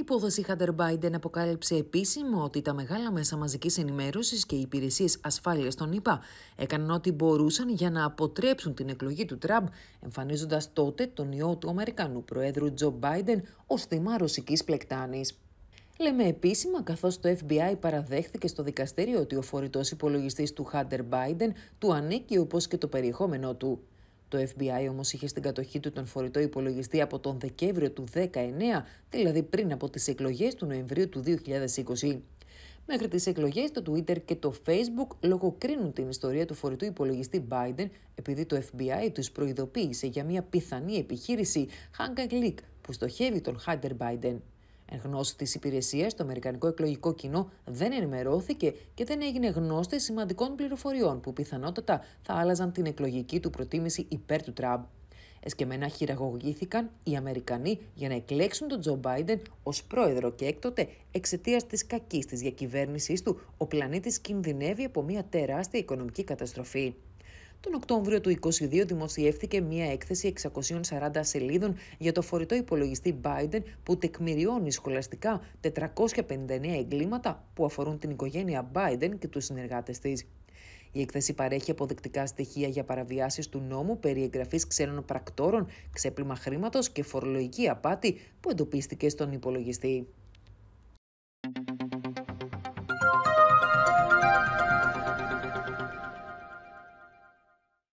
Η υπόθεση Χάντερ Μπάιντεν αποκάλυψε επίσημα ότι τα μεγάλα μέσα μαζικής ενημέρωσης και οι υπηρεσίες ασφάλειας των ΗΠΑ έκαναν ό,τι μπορούσαν για να αποτρέψουν την εκλογή του Τραμπ, εμφανίζοντας τότε τον ιό του Αμερικανού Προέδρου Τζο Μπάιντεν ως θύμα ρωσική πλεκτάνης. Λέμε επίσημα καθώς το FBI παραδέχθηκε στο δικαστήριο ότι ο φορητός υπολογιστής του Χάντερ Μπάιντεν του ανήκει όπως και το περιεχόμενό του. Το FBI όμως είχε στην κατοχή του τον φορητό υπολογιστή από τον Δεκέμβριο του 2019, δηλαδή πριν από τις εκλογές του Νοεμβρίου του 2020. Μέχρι τις εκλογές το Twitter και το Facebook λογοκρίνουν την ιστορία του φορητού υπολογιστή Biden επειδή το FBI τους προειδοποίησε για μια πιθανή επιχείρηση Hunger League που στοχεύει τον Hunter Biden. Εν γνώση της υπηρεσίας, το Αμερικανικό εκλογικό κοινό δεν ενημερώθηκε και δεν έγινε γνώστη σημαντικών πληροφοριών που πιθανότατα θα άλλαζαν την εκλογική του προτίμηση υπέρ του Τραμπ. Εσκεμμένα χειραγωγήθηκαν οι Αμερικανοί για να εκλέξουν τον Τζο Μπάιντεν ως πρόεδρο και έκτοτε εξαιτίας της κακής της διακυβέρνησής του, ο πλανήτης κινδυνεύει από μια τεράστια οικονομική καταστροφή. Τον Οκτώβριο του 2022 δημοσιεύτηκε μια έκθεση 640 σελίδων για το φορητό υπολογιστή Biden που τεκμηριώνει σχολαστικά 459 εγκλήματα που αφορούν την οικογένεια Biden και τους συνεργάτες της. Η έκθεση παρέχει αποδεκτικά στοιχεία για παραβιάσεις του νόμου περί εγγραφής ξένων πρακτόρων, ξέπλυμα χρήματος και φορολογική απάτη που εντοπίστηκε στον υπολογιστή.